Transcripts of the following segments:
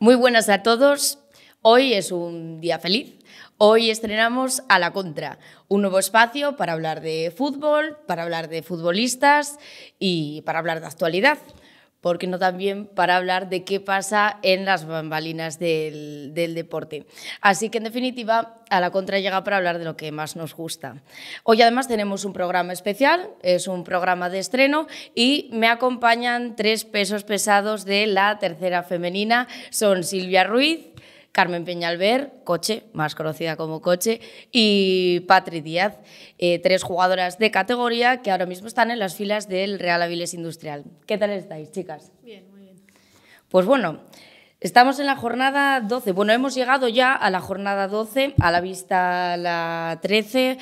Muy buenas a todos. Hoy es un día feliz. Hoy estrenamos A la Contra, un nuevo espacio para hablar de fútbol, para hablar de futbolistas y para hablar de actualidad porque no también para hablar de qué pasa en las bambalinas del, del deporte? Así que, en definitiva, a la contra llega para hablar de lo que más nos gusta. Hoy además tenemos un programa especial, es un programa de estreno y me acompañan tres pesos pesados de la tercera femenina, son Silvia Ruiz, Carmen Peñalver, coche, más conocida como coche, y Patri Díaz, eh, tres jugadoras de categoría que ahora mismo están en las filas del Real Aviles Industrial. ¿Qué tal estáis, chicas? Bien, muy bien. Pues bueno, Estamos en la jornada 12. Bueno, hemos llegado ya a la jornada 12, a la vista la 13.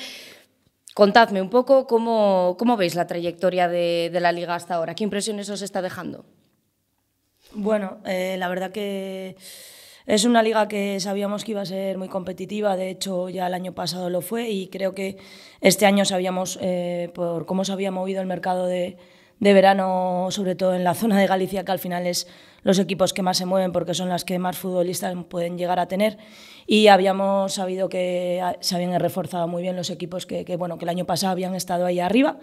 Contadme un poco cómo, veis la trayectoria de, la liga hasta ahora. ¿Qué impresiones os está dejando? Bueno, eh, la verdad que es una liga que sabíamos que iba a ser muy competitiva, de hecho ya el año pasado lo fue y creo que este año sabíamos, eh, por cómo se había movido el mercado de, verano, sobre todo en la zona de Galicia, que al final es los equipos que más se mueven porque son las que más futbolistas pueden llegar a tener. Y habíamos sabido que ah, se habían reforzado muy bien los equipos que, bueno, que el año pasado habían estado ahí arriba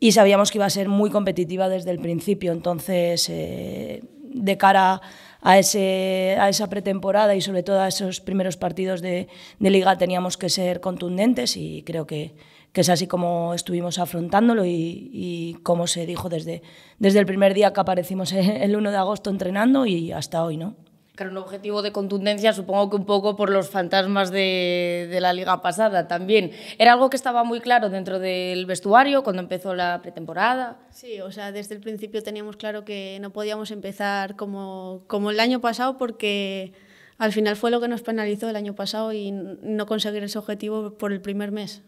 y sabíamos que iba a ser muy competitiva desde el principio. Entonces, eh, de cara a, esa pretemporada y sobre todo a esos primeros partidos de, liga teníamos que ser contundentes y creo que, es así como estuvimos afrontándolo y, como se dijo desde, desde el primer día que aparecimos el 1 de agosto entrenando y hasta hoy, ¿no? Claro, un objetivo de contundencia, supongo que un poco por los fantasmas de, de, la liga pasada también. ¿Era algo que estaba muy claro dentro del vestuario cuando empezó la pretemporada? Sí, o sea, desde el principio teníamos claro que no podíamos empezar como, como el año pasado porque al final fue lo que nos penalizó el año pasado y no conseguir ese objetivo por el primer mes.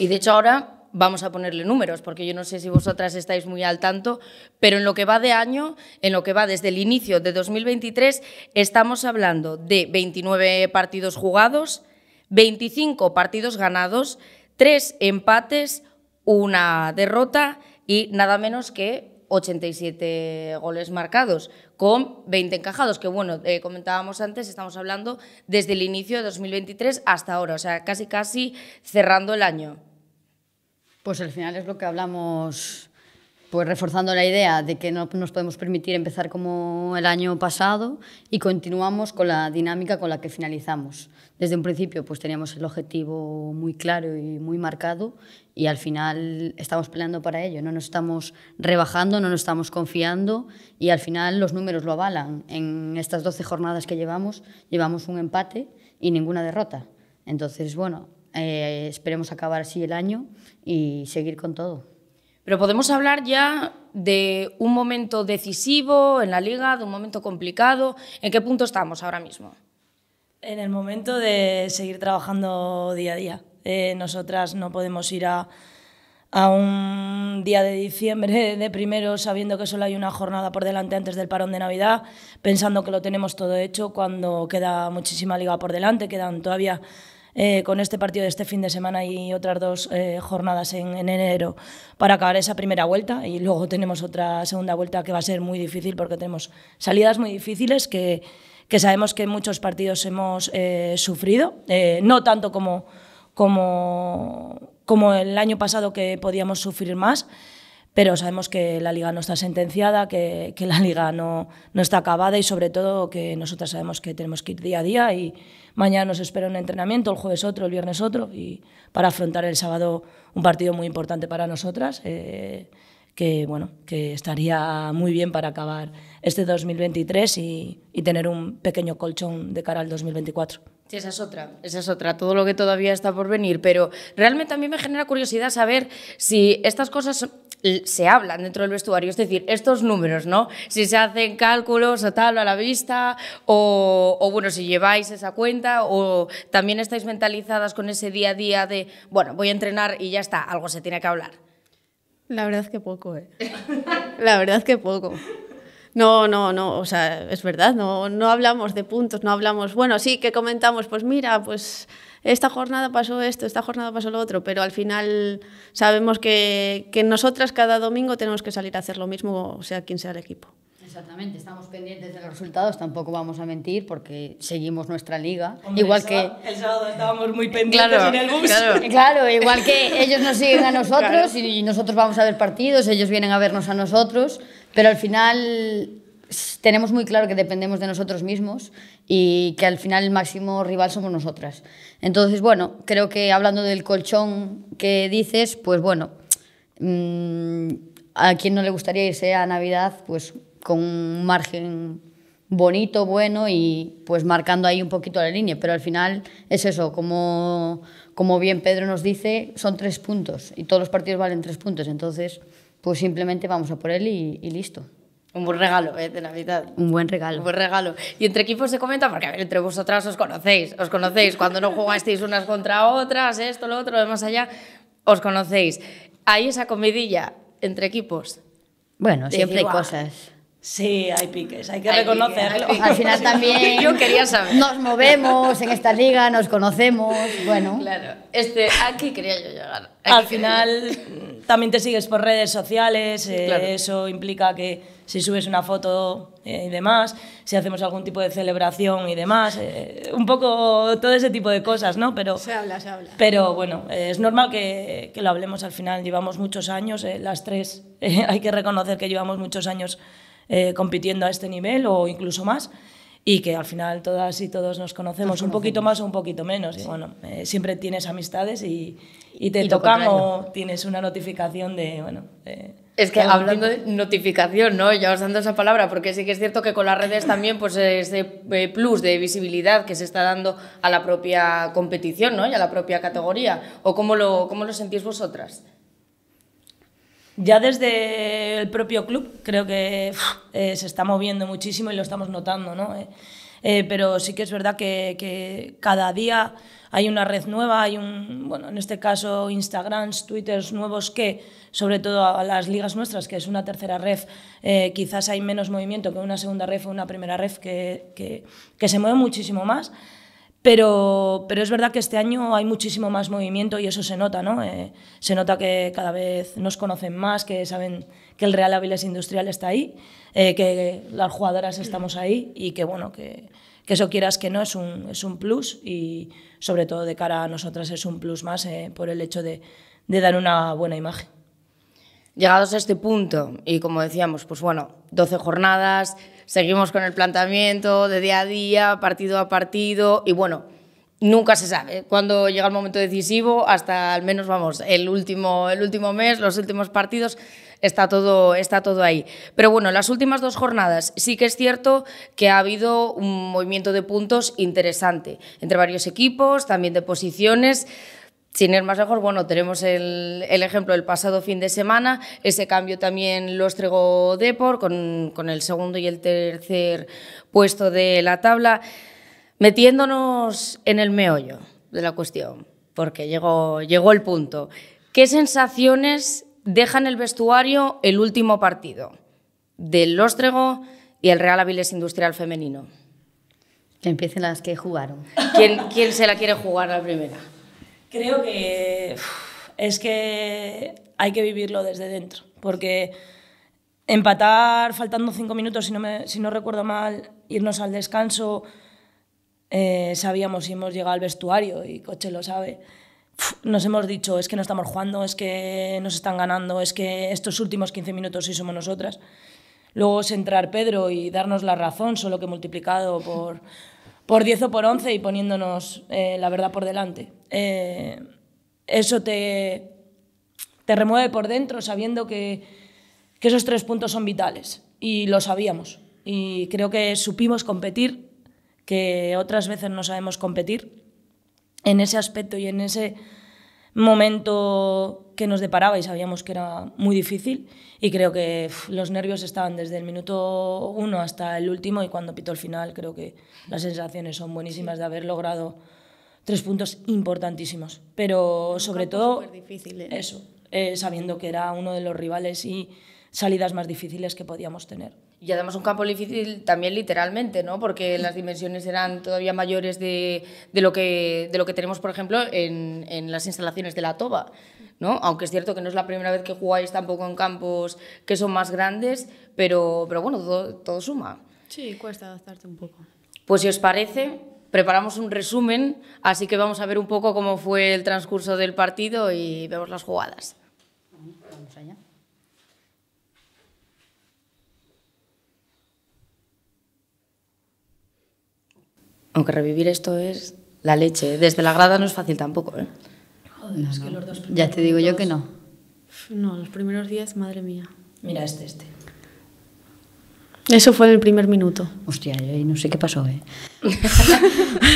Y de hecho ahora vamos a ponerle números, porque yo no sé si vosotras estáis muy al tanto, pero en lo que va de año, en lo que va desde el inicio de 2023, estamos hablando de 29 partidos jugados, 25 partidos ganados, 3 empates, una derrota y nada menos que 87 goles marcados, con 20 encajados, que bueno, eh, comentábamos antes, estamos hablando desde el inicio de 2023 hasta ahora, o sea, casi casi cerrando el año. Pues al final es lo que hablamos, pues reforzando la idea de que no nos podemos permitir empezar como el año pasado y continuamos con la dinámica con la que finalizamos. Desde un principio pues teníamos el objetivo muy claro y muy marcado y al final estamos peleando para ello, no nos estamos rebajando, no nos estamos confiando y al final los números lo avalan. En estas 12 jornadas que llevamos, llevamos un empate y ninguna derrota. Entonces, bueno, eh, esperemos acabar así el año y seguir con todo. Pero podemos hablar ya de un momento decisivo en la liga, de un momento complicado. ¿En qué punto estamos ahora mismo? En el momento de seguir trabajando día a día. Eh, nosotras no podemos ir a, a un día de diciembre de primero sabiendo que solo hay una jornada por delante antes del parón de Navidad, pensando que lo tenemos todo hecho cuando queda muchísima liga por delante, quedan todavía eh, con este partido de este fin de semana y otras dos eh, jornadas en, enero para acabar esa primera vuelta y luego tenemos otra segunda vuelta que va a ser muy difícil porque tenemos salidas muy difíciles que, sabemos que muchos partidos hemos eh, sufrido, no tanto como, como el año pasado que podíamos sufrir más pero sabemos que la liga no está sentenciada, que, la liga no, no, está acabada y sobre todo que nosotras sabemos que tenemos que ir día a día y mañana nos espera un entrenamiento, el jueves otro, el viernes otro y para afrontar el sábado un partido muy importante para nosotras. Eh, que bueno que estaría muy bien para acabar este 2023 y, y tener un pequeño colchón de cara al 2024. Sí, esa es otra, esa es otra, todo lo que todavía está por venir, pero realmente también me genera curiosidad saber si estas cosas se hablan dentro del vestuario, es decir, estos números, ¿no? Si se hacen cálculos o tal a la vista, o, o, bueno, si lleváis esa cuenta, o también estáis mentalizadas con ese día a día de, bueno, voy a entrenar y ya está, algo se tiene que hablar. La verdad es que poco, ¿eh? la verdad es que poco. No, no, no, o sea, es verdad, no, no hablamos de puntos, no hablamos, bueno, sí que comentamos, pues mira, pues esta jornada pasó esto, esta jornada pasó lo otro, pero al final sabemos que, nosotras cada domingo tenemos que salir a hacer lo mismo, o sea quien sea el equipo. Exactamente, estamos pendientes de los resultados, tampoco vamos a mentir porque seguimos nuestra liga. igual que el sábado estábamos muy eh, pendientes claro, en el bus. Claro. claro. igual que ellos nos siguen a nosotros y nosotros vamos a ver partidos, ellos vienen a vernos a nosotros. Pero al final tenemos muy claro que dependemos de nosotros mismos y que al final el máximo rival somos nosotras. Entonces, bueno, creo que hablando del colchón que dices, pues bueno, mm, a quien no le gustaría irse a Navidad, pues con un margen bonito, bueno y pues marcando ahí un poquito la línea, pero al final es eso, como, como bien Pedro nos dice, son tres puntos y todos los partidos valen tres puntos, entonces pues simplemente vamos a por él y, listo. Un buen regalo eh, de Navidad. Un buen regalo. Un buen regalo. Y entre equipos se comenta, porque entre vosotras os conocéis, os conocéis. Cuando no jugasteis unas contra otras, esto, lo otro, lo demás allá, os conocéis. Hay esa comidilla entre equipos. Bueno, siempre hay cosas. Sí, hay piques, hay que reconocerlo. Al final también yo quería saber. nos movemos en esta liga, nos conocemos, bueno. Claro, este, aquí quería yo llegar. Al final también te sigues por redes sociales, eh, eso implica que si subes una foto eh, y demás, si hacemos algún tipo de celebración y demás, eh, un poco todo ese tipo de cosas, ¿no? Pero, se habla, se habla. Pero bueno, es normal que, lo hablemos al final, llevamos muchos años, las tres, hay que reconocer que llevamos muchos años eh, compitiendo a este nivel o incluso más y que al final todas y todos nos conocemos, un poquito más o un poquito menos. Bueno, eh, siempre tienes amistades y, te tocamos tienes una notificación de, eh, es que hablando de notificación, ¿no? Ya os esa palabra, porque sí que es cierto que con las redes también, pues ese plus de visibilidad que se está dando a la propia competición, ¿no? Y a la propia categoría. ¿O cómo lo, cómo lo sentís vosotras? Ya desde el propio club creo que eh, se está moviendo muchísimo y lo estamos notando, ¿no? Eh, eh, pero sí que es verdad que, cada día hay una red nueva, hay un, bueno, en este caso Instagrams, Twitters nuevos que, sobre todo a las ligas nuestras, que es una tercera red, quizás hay menos movimiento que una segunda red o una primera red que, que, que se mueve muchísimo más. Pero, es verdad que este año hay muchísimo más movimiento y eso se nota, ¿no? Eh, se nota que cada vez nos conocen más, que saben que el Real Áviles Industrial está ahí, eh, que las jugadoras estamos ahí y que, bueno, que, eso quieras que no es un, es un plus y sobre todo de cara a nosotras es un plus más eh, por el hecho de, de dar una buena imagen. Llegados a este punto, y como decíamos, pues bueno, 12 jornadas, seguimos con el planteamiento de día a día, partido a partido y bueno, nunca se sabe Cuando llega el momento decisivo, hasta al menos vamos, el último, el último mes, los últimos partidos. Está todo, está todo ahí. Pero bueno, las últimas dos jornadas sí que es cierto que ha habido un movimiento de puntos interesante entre varios equipos, también de posiciones. Sin ir más lejos, bueno, tenemos el, ejemplo del pasado fin de semana, ese cambio también lo estregó Depor con, con el segundo y el tercer puesto de la tabla, metiéndonos en el meollo de la cuestión, porque llegó, llegó el punto. ¿Qué sensaciones dejan el vestuario el último partido del Ostrego y el Real Áviles Industrial Femenino? Que empiecen las que jugaron. ¿Quién, quién se la quiere jugar la primera? Creo que es que hay que vivirlo desde dentro, porque empatar faltando cinco minutos, si no, si no recuerdo mal, irnos al descanso, eh, sabíamos si hemos llegado al vestuario y Coche lo sabe. Nos hemos dicho, es que no estamos jugando, es que nos están ganando, es que estos últimos 15 minutos sí somos nosotras. Luego es entrar Pedro y darnos la razón, solo que multiplicado por por 10 o por 11 y poniéndonos eh, la verdad por delante. Eh, eso te, te remueve por dentro sabiendo que esos tres puntos son vitales y lo sabíamos. Y creo que supimos competir, que otras veces no sabemos competir en ese aspecto y en ese momento que nos deparaba y sabíamos que era muy difícil y creo que los nervios estaban desde el minuto uno hasta el último y cuando pito el final creo que las sensaciones son buenísimas de haber logrado tres puntos importantísimos pero sobre todo ¿eh? eso eh, sabiendo que era uno de los rivales y salidas más difíciles que podíamos tener. Y además un campo difícil también literalmente, ¿no? Porque las dimensiones eran todavía mayores de, lo, que, de lo que tenemos, por ejemplo, en, las instalaciones de la Toba, ¿no? Aunque es cierto que no es la primera vez que jugáis tampoco en campos que son más grandes, pero, pero bueno, todo, todo suma. Sí, cuesta adaptarte un poco. Pues si os parece, preparamos un resumen, así que vamos a ver un poco cómo fue el transcurso del partido y vemos las jugadas. Aunque revivir esto es la leche. ¿eh? Desde la grada no es fácil tampoco. ¿eh? Joder, es que los dos ya te digo yo que no. No, los primeros días, madre mía. Mira este, este. Eso fue en el primer minuto. Hostia, yo no sé qué pasó, ¿eh?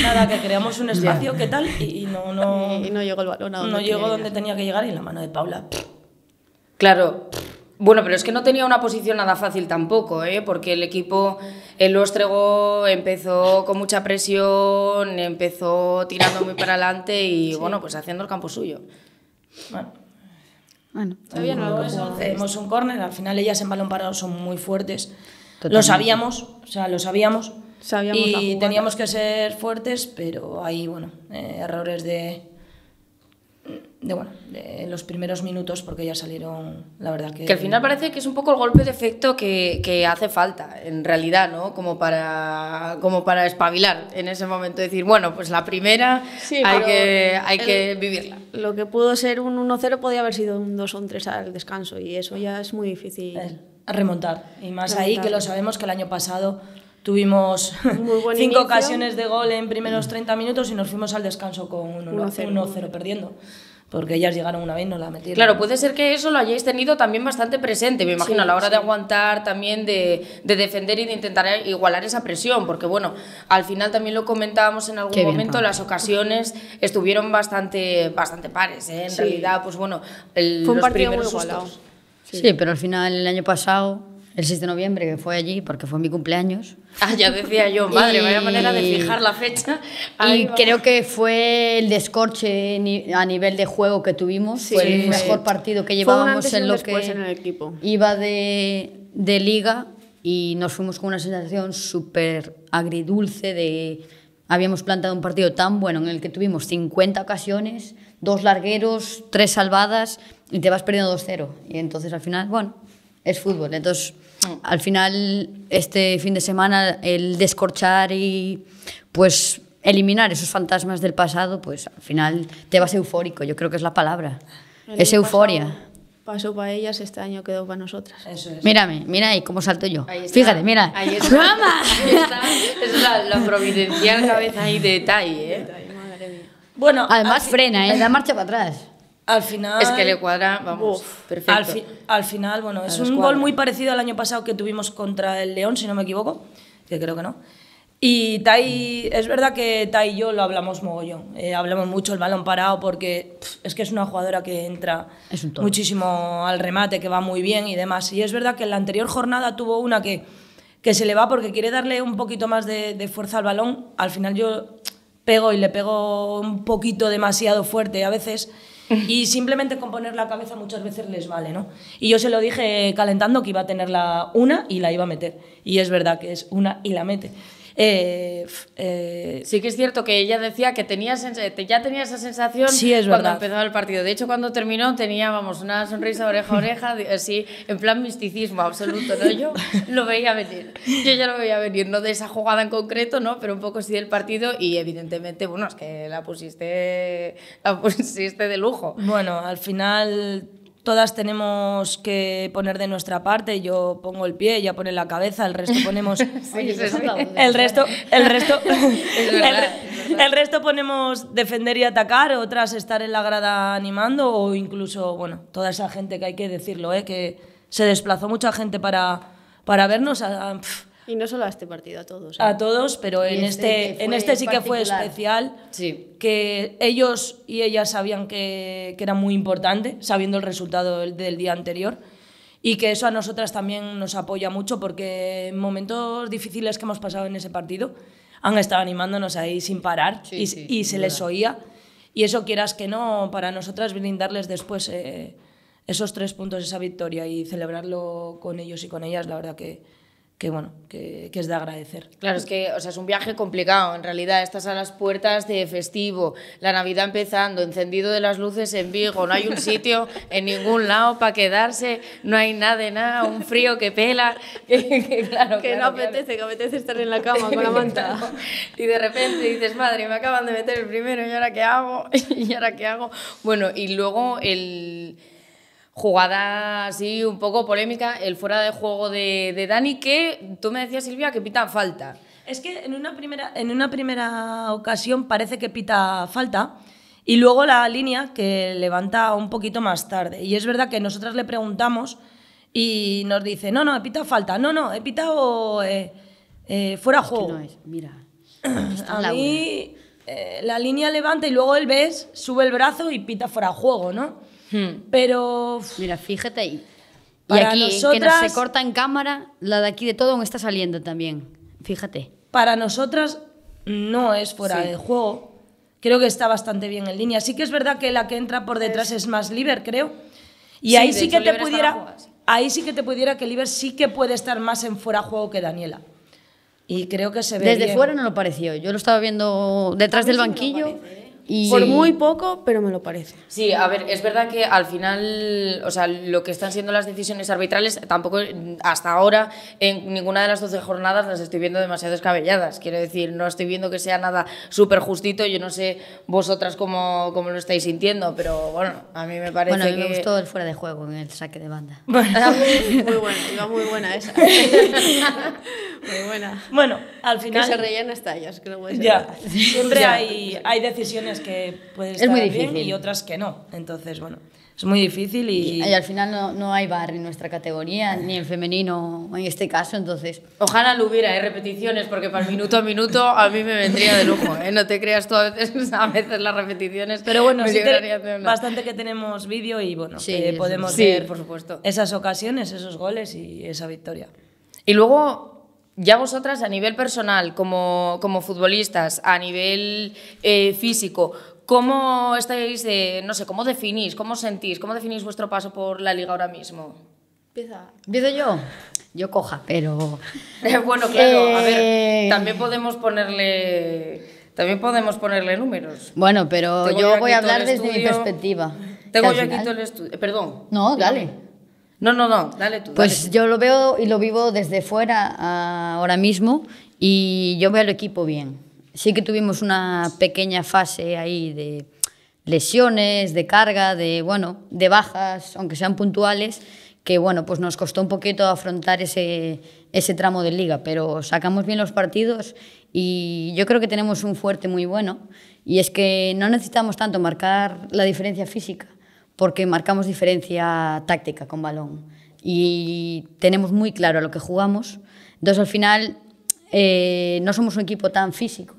Nada, que creamos un espacio, ¿qué tal? Y, no, no, no llegó el balón No llegó donde tenía que llegar y la mano de Paula. Claro. Bueno, pero es que no tenía una posición nada fácil tampoco, ¿eh? porque el equipo, el Ostrego empezó con mucha presión, empezó tirando muy para adelante y, bueno, pues haciendo el campo suyo. Bueno, está bien, hacemos un córner, al final ellas en balón parado son muy fuertes. Lo sabíamos, o sea, lo sabíamos. sabíamos y teníamos que ser fuertes, pero hay, bueno, eh, errores de de bueno, en los primeros minutos porque ya salieron, la verdad que... Que al final parece que es un poco el golpe de efecto que, que, hace falta, en realidad, ¿no? Como para, como para espabilar en ese momento, decir, bueno, pues la primera hay, que, hay que vivirla. Lo que pudo ser un 1-0 podía haber sido un 2 o un 3 al descanso y eso ya es muy difícil. remontar, y más ahí que lo sabemos que el año pasado... Tuvimos cinco ocasiones de gol en primeros 30 minutos y nos fuimos al descanso con 1-0 perdiendo porque ellas llegaron una vez y no la metieron. Claro, puede ser que eso lo hayáis tenido también bastante presente, me imagino, a la hora de aguantar, también de, defender y de intentar igualar esa presión, porque bueno, al final también lo comentábamos en algún momento, las ocasiones estuvieron bastante, bastante pares, ¿eh? en realidad, pues bueno, Fue un partido muy igualado. Sí. pero al final el año pasado el 6 de noviembre, que fue allí porque fue mi cumpleaños. Ah, ya decía yo, madre, vaya manera de fijar la fecha. y creo que fue el descorche a nivel de juego que tuvimos, fue el mejor partido que llevábamos en lo que en el equipo. iba de, liga y nos fuimos con una sensación súper agridulce de... Habíamos plantado un partido tan bueno en el que tuvimos 50 ocasiones, dos largueros, tres salvadas y te vas perdiendo 2-0. Y entonces al final, bueno, es fútbol. Entonces al final, este fin de semana, el descorchar y pues eliminar esos fantasmas del pasado, pues al final te vas eufórico, yo creo que es la palabra. es euforia. pasó para ellas, este año quedó para nosotras. Mírame, mira ahí cómo salto yo. Fíjate, mira. Ahí está. ¡Mama! Esa es la, providencial cabeza ahí de detalle, ¿eh? Bueno, Además frena, ¿eh? da marcha para atrás. Al final. Es que le cuadra, vamos. perfecto. Al, final, bueno, es un gol muy parecido al año pasado que tuvimos contra el León, si no me equivoco, que creo que no. Y Tai, es verdad que Tai y yo lo hablamos mogollón. Eh, hablamos mucho el balón parado porque es que es una jugadora que entra muchísimo al remate, que va muy bien y demás. Y es verdad que en la anterior jornada tuvo una que, que se le va porque quiere darle un poquito más de, de fuerza al balón. Al final yo pego y le pego un poquito demasiado fuerte a veces Y simplemente con poner la cabeza muchas veces les vale, ¿no? Y yo se lo dije calentando que iba a tener la una y la iba a meter. Y es verdad que es una y la mete. Eh, eh, sí que es cierto que ella decía que tenía eh, ya tenía esa sensación cuando empezaba el partido. De hecho, cuando terminó tenía, una sonrisa oreja a oreja, así, en plan misticismo absoluto, ¿no? Yo lo veía venir, yo ya lo veía venir, no de esa jugada en concreto, ¿no? Pero un poco sí del partido y evidentemente, bueno, es que la pusiste, la pusiste de lujo. Bueno, al final todas tenemos que poner de nuestra parte. Yo pongo el pie, ella pone la cabeza, el resto ponemos. El resto, el resto, el, resto ponemos defender y atacar, otras estar en la grada animando o incluso, bueno, toda esa gente que hay que decirlo, eh, que se desplazó mucha gente para para vernos. Y no solo a este partido, a todos. ¿eh? A todos, pero en este, este en este sí que fue especial. Que ellos y ellas sabían que, que, era muy importante, sabiendo el resultado del, día anterior. Y que eso a nosotras también nos apoya mucho, porque en momentos difíciles que hemos pasado en ese partido, han estado animándonos ahí sin parar y, se les oía. Y eso quieras que no, para nosotras brindarles después eh, esos tres puntos, esa victoria y celebrarlo con ellos y con ellas, la verdad que, que bueno, que, es de agradecer. Claro, es que o sea, es un viaje complicado, en realidad estás a las puertas de festivo, la Navidad empezando, encendido de las luces en Vigo, no hay un sitio en ningún lado para quedarse, no hay nada de nada, un frío que pela, que, no apetece, que apetece estar en la cama con la manta. y de repente dices, madre, me acaban de meter el primero, ¿y ahora qué hago? ¿y ahora qué hago? Bueno, y luego el jugada así un poco polémica, el fuera de juego de, de Dani, que tú me decías, Silvia, que pita falta. Es que en una primera, en una primera ocasión parece que pita falta. Y luego la línea que levanta un poquito más tarde. Y es verdad que nosotras le preguntamos y nos dice, no, no, he pitado falta, no, no, he pitado eh, eh, fuera juego. Mira, a la mí eh, la línea levanta y luego él ves, sube el brazo y pita fuera juego, ¿no? Hmm. Pero. Mira, fíjate ahí. Para y aquí, nosotras, que se corta en cámara, la de aquí de todo aún está saliendo también. Fíjate. Para nosotras no es fuera de juego. Creo que está bastante bien en línea. Sí que es verdad que la que entra por detrás es, más Liber, creo. Y ahí sí que te pudiera. Ahí sí que te pudiera que Liber sí que puede estar más en fuera de juego que Daniela. Y creo que se ve. Desde fuera no lo pareció. Yo lo estaba viendo detrás del banquillo. Por muy poco, pero me lo parece. Sí, a ver, es verdad que al final, o sea, lo que están siendo las decisiones arbitrales, tampoco hasta ahora en ninguna de las 12 jornadas las estoy viendo demasiado descabelladas. Quiero decir, no estoy viendo que sea nada súper justito. Yo no sé vosotras cómo, cómo, lo estáis sintiendo, pero bueno, a mí me parece bueno, a me gustó el fuera de juego en el saque de banda. Bueno. muy, buena, iba muy buena esa. muy buena. Bueno, al final... Que se rellena estallas, que Ya, siempre hay, hay decisiones que pueden estar muy bien y otras que no. Entonces, bueno, es muy difícil y... y al final no, no, hay bar en nuestra categoría, ni en femenino en este caso, entonces... Ojalá lo hubiera, hay ¿eh? repeticiones, porque para minuto a minuto a mí me vendría de lujo, ¿eh? No te creas tú a veces, a veces las repeticiones... Pero bueno, sí bastante que tenemos vídeo y bueno, sí, podemos ver por supuesto. esas ocasiones, esos goles y esa victoria. Y luego ya vosotras a nivel personal, como, como futbolistas, a nivel eh, físico, ¿cómo estáis, no sé, cómo definís, cómo sentís, cómo definís vuestro paso por la liga ahora mismo? Empieza. ¿Empiezo yo? Yo coja, pero... bueno, claro, a ver, eh. también podemos ponerle... También podemos ponerle números. Bueno, pero yo voy a hablar desde mi perspectiva. Tengo yo aquí todo el estudio. Eh, perdón. No, dale. No, no, no, dale tú. Pues yo lo veo y lo vivo desde fuera ah, ahora mismo y yo veo al equipo bien. Sí que tuvimos una pequeña fase ahí de lesiones, de carga, de bueno, de bajas, aunque sean puntuales, que bueno, pues nos costó un poquito afrontar ese, ese tramo de liga, pero sacamos bien los partidos y yo creo que tenemos un fuerte muy bueno y es que no necesitamos tanto marcar la diferencia física porque marcamos diferencia táctica con balón y tenemos muy claro a lo que jugamos. Entonces, al final, eh, no somos un equipo tan físico,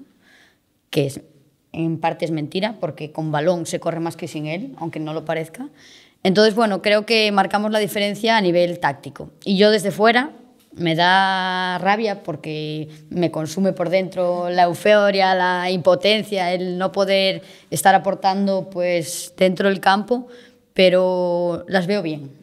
que es, en parte es mentira, porque con balón se corre más que sin él, aunque no lo parezca. Entonces, bueno, creo que marcamos la diferencia a nivel táctico. Y yo desde fuera me da rabia porque me consume por dentro la euforia, la impotencia, el no poder estar aportando pues dentro del campo pero las veo bien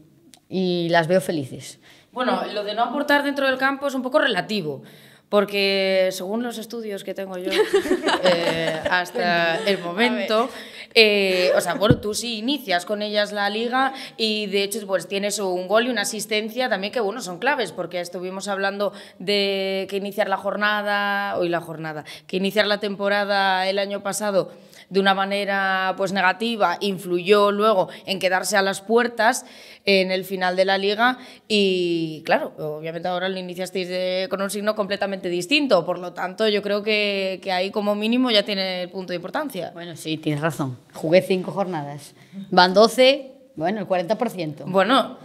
y las veo felices. Bueno, lo de no aportar dentro del campo es un poco relativo. Porque según los estudios que tengo yo eh, hasta el momento, eh, o sea, bueno, tú sí inicias con ellas la liga y de hecho pues tienes un gol y una asistencia también que bueno, son claves porque estuvimos hablando de que iniciar la jornada, hoy la jornada, que iniciar la temporada el año pasado de una manera pues negativa influyó luego en quedarse a las puertas en el final de la liga y claro, obviamente ahora lo iniciasteis con un signo completamente distinto, por lo tanto yo creo que, ahí como mínimo ya tiene el punto de importancia. Bueno, sí, tienes razón. Jugué cinco jornadas. Van 12, bueno, el 40%. Bueno,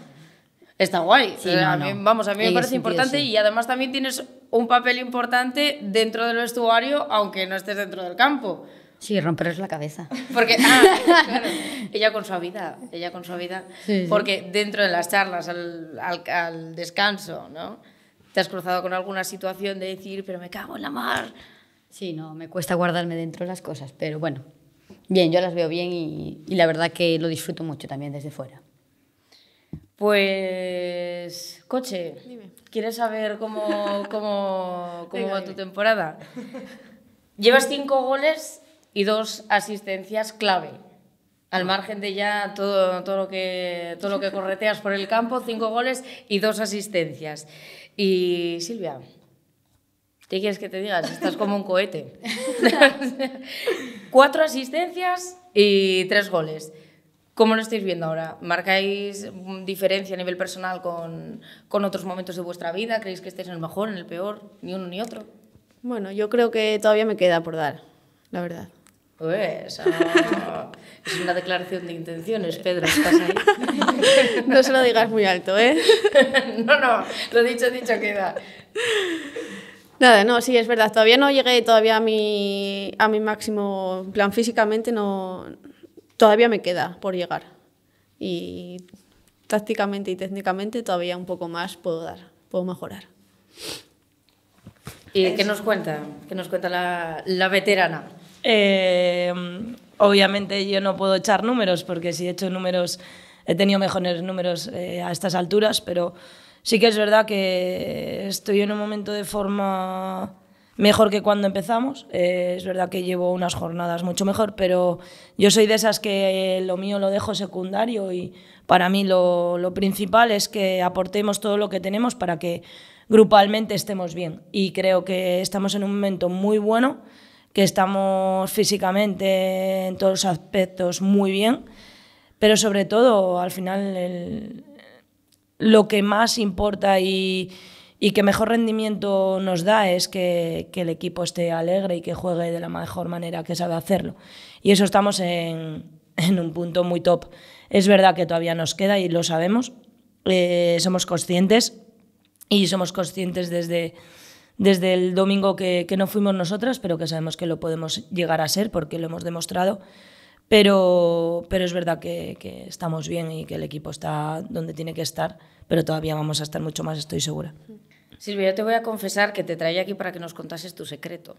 está guay. Eh, vamos, a mí me parece importante y además también tienes un papel importante dentro del vestuario, aunque no estés dentro del campo. Sí, romperos la cabeza. Porque, ah, claro, ella con suavidad, ella con suavidad. Porque dentro de las charlas, al, al, descanso, ¿no? Te has cruzado con alguna situación de decir, pero me cago en la mar. Sí, no, me cuesta guardarme dentro las cosas, pero bueno, bien, yo las veo bien y, la verdad que lo disfruto mucho también desde fuera. Pues, coche, dime. ¿quieres saber cómo, cómo, cómo va tu temporada? Llevas cinco goles y dos asistencias clave. Al ah. margen de ya todo, todo, lo que, todo lo que correteas por el campo, cinco goles y dos asistencias. Y Silvia, ¿qué quieres que te digas? Estás como un cohete. Cuatro asistencias y tres goles. ¿Cómo lo estáis viendo ahora? ¿Marcáis mm, diferencia a nivel personal con, con otros momentos de vuestra vida? ¿Creéis que estáis en el mejor, en el peor? Ni uno ni otro. Bueno, yo creo que todavía me queda por dar, la verdad. Pues, ah, es una declaración de intenciones, Pedro. No se lo digas muy alto, ¿eh? No, no, lo dicho, dicho queda. Nada, no, sí, es verdad. Todavía no llegué todavía a mi, a mi máximo plan físicamente, no, todavía me queda por llegar. Y tácticamente y técnicamente todavía un poco más puedo dar, puedo mejorar. ¿Y qué nos cuenta? ¿Qué nos cuenta la veterana? Em, obviamente yo no puedo echar números porque si he hecho números, he tenido mejores números eh, a estas alturas, pero sí que es verdad que estoy en un momento de forma mejor que cuando empezamos. Eh, es verdad que llevo unas jornadas mucho mejor, pero yo soy de esas que eh, lo mío lo dejo secundario y para mí lo, lo principal es que aportemos todo lo que tenemos para que grupalmente estemos bien. Y creo que estamos en un momento muy bueno que estamos físicamente en todos los aspectos muy bien, pero sobre todo al final lo que más importa y, que mejor rendimiento nos da es que, el equipo esté alegre y que juegue de la mejor manera que sabe hacerlo. Y eso estamos en, un punto muy top. Es verdad que todavía nos queda y lo sabemos, eh, somos conscientes y somos conscientes desde desde el domingo que, no fuimos nosotras, pero que sabemos que lo podemos llegar a ser porque lo hemos demostrado. Pero, pero es verdad que, que estamos bien y que el equipo está donde tiene que estar, pero todavía vamos a estar mucho más, estoy segura. Silvia, yo te voy a confesar que te traía aquí para que nos contases tu secreto,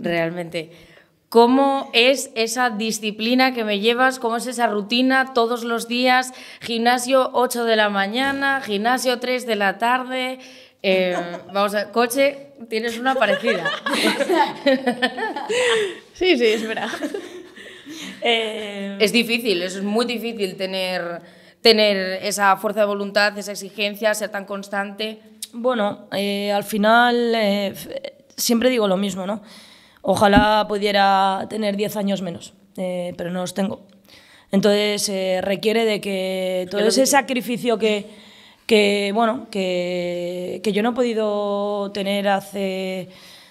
realmente. ¿Cómo es esa disciplina que me llevas? ¿Cómo es esa rutina todos los días? Gimnasio 8 de la mañana, gimnasio 3 de la tarde, Em, vamos a coche, tienes una parecida. sí, sí, es verdad. Es difícil, es muy difícil tener, tener esa fuerza de voluntad, esa exigencia, ser tan constante. Bueno, eh, al final eh, siempre digo lo mismo, ¿no? Ojalá pudiera tener 10 años menos, eh, pero no los tengo. Entonces requiere de que todo ese sacrificio que que, bueno, que, yo no he podido tener hace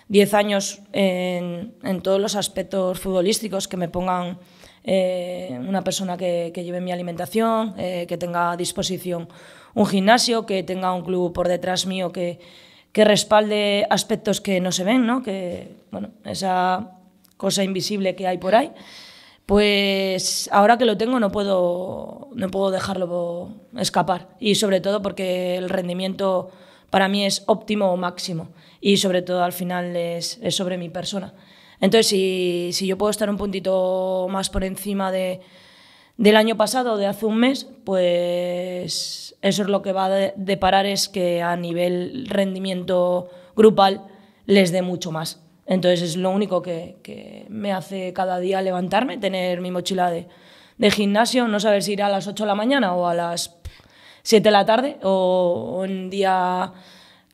10 años en, todos los aspectos futbolísticos que me pongan eh, una persona que, lleve mi alimentación, eh, que tenga a disposición un gimnasio, que tenga un club por detrás mío que, respalde aspectos que no se ven, ¿no? que esa cosa invisible que hay por ahí pues ahora que lo tengo no puedo, dejarlo escapar. Y sobre todo porque el rendimiento para mí es óptimo o máximo. Y sobre todo al final es, sobre mi persona. Entonces, si, yo puedo estar un puntito más por encima del año pasado, de hace un mes, pues eso es lo que va a deparar es que a nivel rendimiento grupal les dé mucho más. Entonces es lo único que, me hace cada día levantarme, tener mi mochila de, gimnasio, no saber si ir a las 8 de la mañana o a las 7 de la tarde o, un día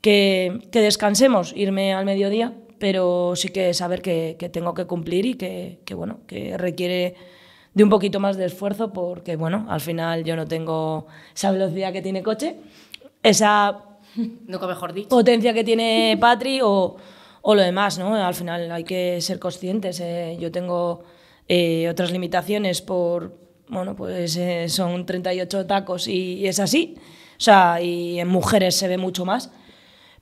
que, descansemos, irme al mediodía, pero sí que saber que, tengo que cumplir y que, bueno, que requiere de un poquito más de esfuerzo porque, bueno, al final yo no tengo esa velocidad que tiene coche, esa... Nunca mejor dicho. Potencia que tiene Patri o o lo demás, ¿no? Al final hay que ser conscientes. ¿eh? Yo tengo eh, otras limitaciones por, bueno, pues eh, son 38 tacos y, es así. O sea, y en mujeres se ve mucho más,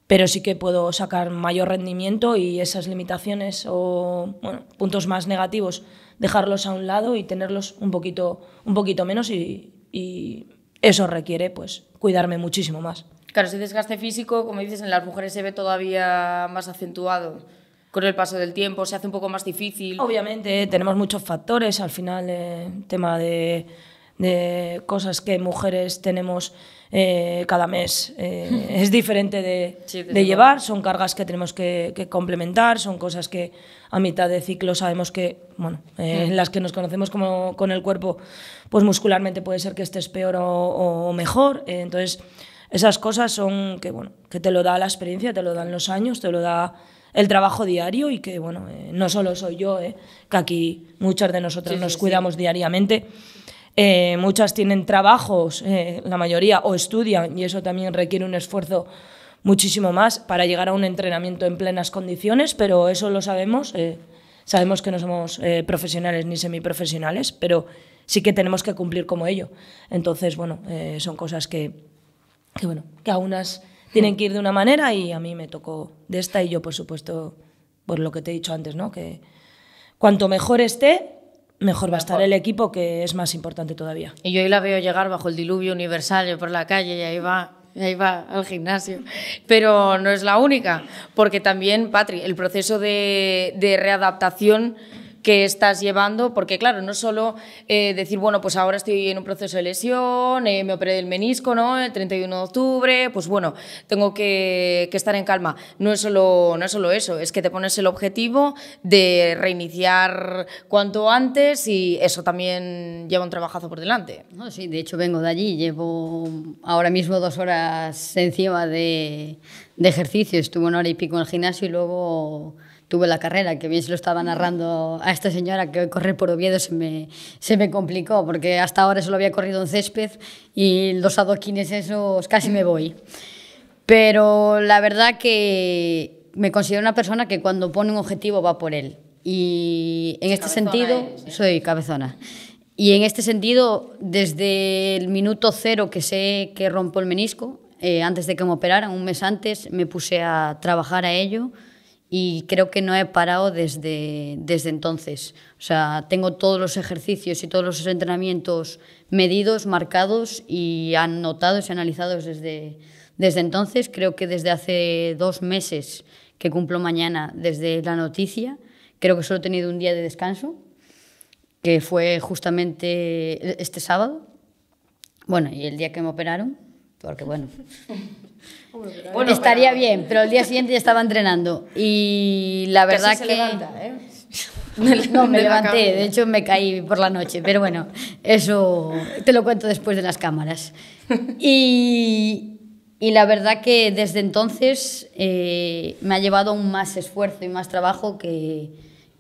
pero sí que puedo sacar mayor rendimiento y esas limitaciones o puntos más negativos dejarlos a un lado y tenerlos un poquito, un poquito menos y eso requiere pues cuidarme muchísimo más. Claro, ese desgaste físico, como dices, en las mujeres se ve todavía más acentuado con el paso del tiempo, se hace un poco más difícil. Obviamente, tenemos muchos factores, al final, eh, tema de, cosas que mujeres tenemos eh, cada mes eh, es diferente de, llevar, son cargas que tenemos que, complementar, son cosas que a mitad de ciclo sabemos que, bueno, eh, mm. las que nos conocemos como con el cuerpo, pues muscularmente puede ser que estés peor o, o mejor, entonces esas cosas son que, bueno, que te lo da la experiencia, te lo dan los años, te lo da el trabajo diario y que, bueno, eh, no solo soy yo, eh, que aquí muchas de nosotras nos cuidamos diariamente. Eh, muchas tienen trabajos, eh, la mayoría, o estudian, y eso también requiere un esfuerzo muchísimo más para llegar a un entrenamiento en plenas condiciones, pero eso lo sabemos. sabemos que no somos profesionales ni semiprofesionales, pero sí que tenemos que cumplir como ello. Entonces, bueno, son cosas que, que bueno, que a unas tienen hmm. que ir de una manera y a mí me tocó de esta y yo, por supuesto, por lo que te he dicho antes, ¿no? Que cuanto mejor esté, mejor va a estar el equipo, que es más importante todavía. Y yo ahí la veo llegar bajo el diluvio universal por la calle y ahí va. va al gimnasio. Pero no es la única, porque también, Patri, el proceso de readaptación que estás llevando, porque claro, no solo eh, decir, bueno, pues ahora estoy en un proceso de lesión, eh, me operé del menisco, ¿no? El 31 de octubre, pues bueno, tengo que, estar en calma. No es, solo, no es solo eso, es que te pones el objetivo de reiniciar cuanto antes y eso también lleva un trabajazo por delante. No, sí, de hecho vengo de allí, llevo ahora mismo dos horas encima de, de ejercicio, estuve una hora y pico en el gimnasio y luego tuve la carrera, que bien se lo estaba narrando a esta señora, que correr por Oviedo se me, complicó, porque hasta ahora solo había corrido en césped y los adoquines esos casi me voy. Pero la verdad que me considero una persona que cuando pone un objetivo va por él. Y en este sentido, soy cabezona. Y en este sentido, desde el minuto cero que sé que rompo el menisco, eh, antes de que me operaran, un mes antes, me puse a trabajar a ello y creo que no he parado desde, desde entonces. O sea, tengo todos los ejercicios y todos los entrenamientos medidos, marcados y anotados y analizados desde, desde entonces. Creo que desde hace dos meses que cumplo mañana desde la noticia, creo que solo he tenido un día de descanso, que fue justamente este sábado, bueno, y el día que me operaron, porque bueno, Bueno, Estaría bien, pero el día siguiente ya estaba entrenando. Y la verdad se que. ¿eh? no, me levanté, de hecho me caí por la noche, pero bueno, eso te lo cuento después de las cámaras. Y, la verdad que desde entonces eh, me ha llevado un más esfuerzo y más trabajo que,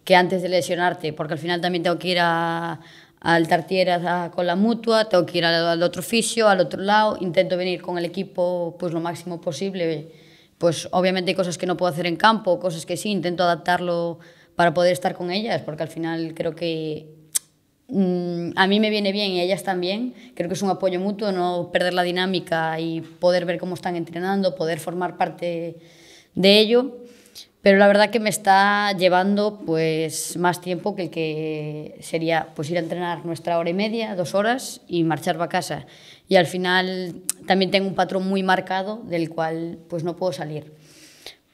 que antes de lesionarte, porque al final también tengo que ir a, al Tartier con la mutua, tengo que ir al, otro oficio, al otro lado, intento venir con el equipo pues lo máximo posible. Pues obviamente hay cosas que no puedo hacer en campo, cosas que sí, intento adaptarlo para poder estar con ellas, porque al final creo que mm, a mí me viene bien y a ellas también. Creo que es un apoyo mutuo, no perder la dinámica y poder ver cómo están entrenando, poder formar parte de ello pero la verdad que me está llevando pues más tiempo que el que sería pues ir a entrenar nuestra hora y media, dos horas y marchar a casa. Y al final también tengo un patrón muy marcado del cual pues no puedo salir.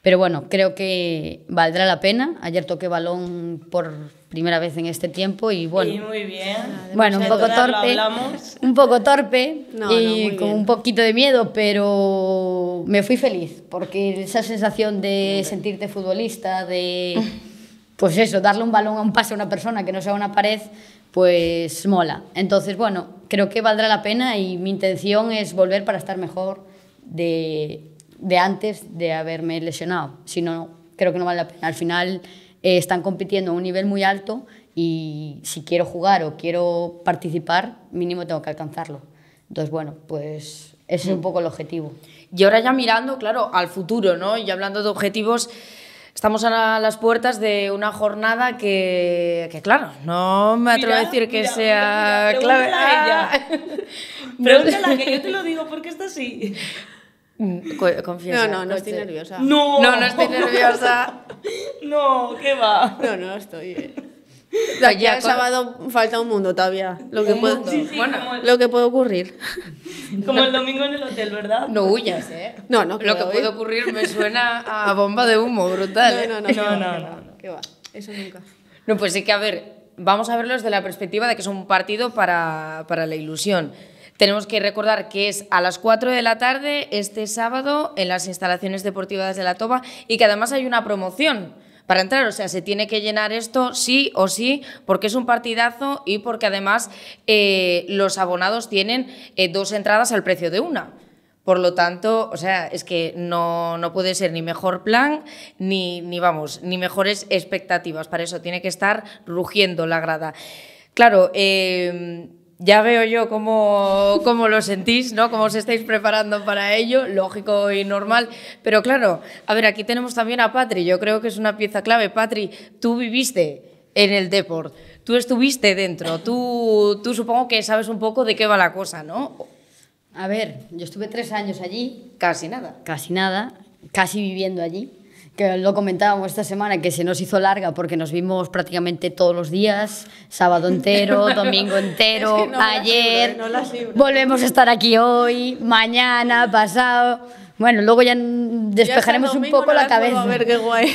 Pero bueno, creo que valdrá la pena. Ayer toqué balón por primera vez en este tiempo y bueno. muy bien. Bueno, un poco torpe. Un poco torpe y con un poquito de miedo, pero me fui feliz porque esa sensación de sentirte futbolista, de pues eso, darle un balón a un pase a una persona que no sea una pared, pues mola. Entonces, bueno, creo que valdrá la pena y mi intención es volver para estar mejor de, de antes de haberme lesionado. Si no, creo que no vale la pena. Al final eh, están compitiendo a un nivel muy alto y si quiero jugar o quiero participar, mínimo tengo que alcanzarlo. Entonces, bueno, pues ese es un mm. poco el objetivo. Y ahora ya mirando, claro, al futuro, ¿no? Y hablando de objetivos, estamos a las puertas de una jornada que, que claro, no me atrevo a decir que sea clave. Pregúntala a que yo te lo digo porque está así. Mm. No, no, no, estoy nerviosa. No, no, estoy nerviosa. no, ¿qué va? No, no estoy. Eh. De sábado falta un mundo todavía. Lo que, puede, bueno, lo que puede ocurrir. Como el domingo en el hotel, ¿verdad? No huyas, ¿eh? No, no. Lo que puede ¿eh? ocurrir me suena a bomba de humo, brutal. No, no, no. No, ¿Qué va? Eso nunca. No, pues sí que, a ver, vamos a verlos desde la perspectiva de que es un partido para, para la ilusión. Tenemos que recordar que es a las 4 de la tarde este sábado en las instalaciones deportivas de La Toba y que además hay una promoción para entrar. O sea, se tiene que llenar esto sí o sí, porque es un partidazo y porque además eh, los abonados tienen eh, dos entradas al precio de una. Por lo tanto, o sea, es que no, puede ser ni mejor plan, ni, ni vamos, ni mejores expectativas. Para eso tiene que estar rugiendo la grada. Claro, eh, ya veo yo cómo, lo sentís, ¿no? Cómo os estáis preparando para ello, lógico y normal. Pero claro, a ver, aquí tenemos también a Patri, yo creo que es una pieza clave. Patri, tú viviste en el deporte, tú estuviste dentro, tú, tú supongo que sabes un poco de qué va la cosa, ¿no? A ver, yo estuve tres años allí. Casi nada. Casi nada, casi viviendo allí lo comentábamos esta semana, que se nos hizo larga porque nos vimos prácticamente todos los días, sábado entero, domingo entero, ayer, volvemos a estar aquí hoy, mañana, pasado. Bueno, luego ya despejaremos un poco la cabeza. A ver qué guay.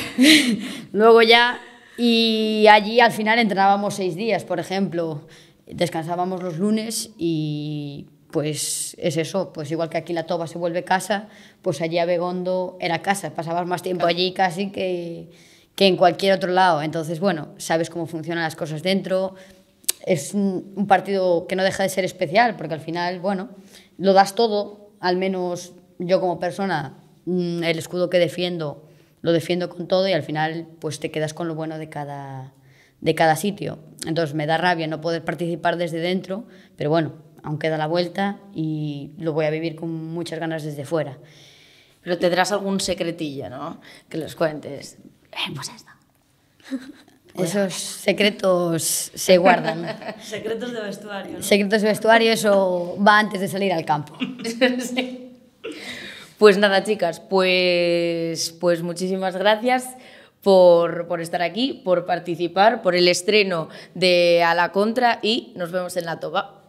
luego ya, y allí al final entrenábamos seis días, por ejemplo. Descansábamos los lunes y pues es eso, pues igual que aquí la toba se vuelve casa, pues allí a Begondo era casa, pasabas más tiempo allí casi que, en cualquier otro lado. Entonces, bueno, sabes cómo funcionan las cosas dentro. Es un, partido que no deja de ser especial, porque al final, bueno, lo das todo, al menos yo como persona, mm, el escudo que defiendo, lo defiendo con todo y al final, pues te quedas con lo bueno de cada, de cada sitio. Entonces, me da rabia no poder participar desde dentro, pero bueno, aunque da la vuelta y lo voy a vivir con muchas ganas desde fuera. Pero tendrás algún secretillo, ¿no? Que los cuentes. Eh, pues esto. Esos secretos se guardan. secretos de vestuario. Secretos de vestuario, eso va antes de salir al campo. Pues nada, chicas, pues, pues muchísimas gracias. Por, por, estar aquí, por participar, por el estreno de A la Contra y nos vemos en la toba.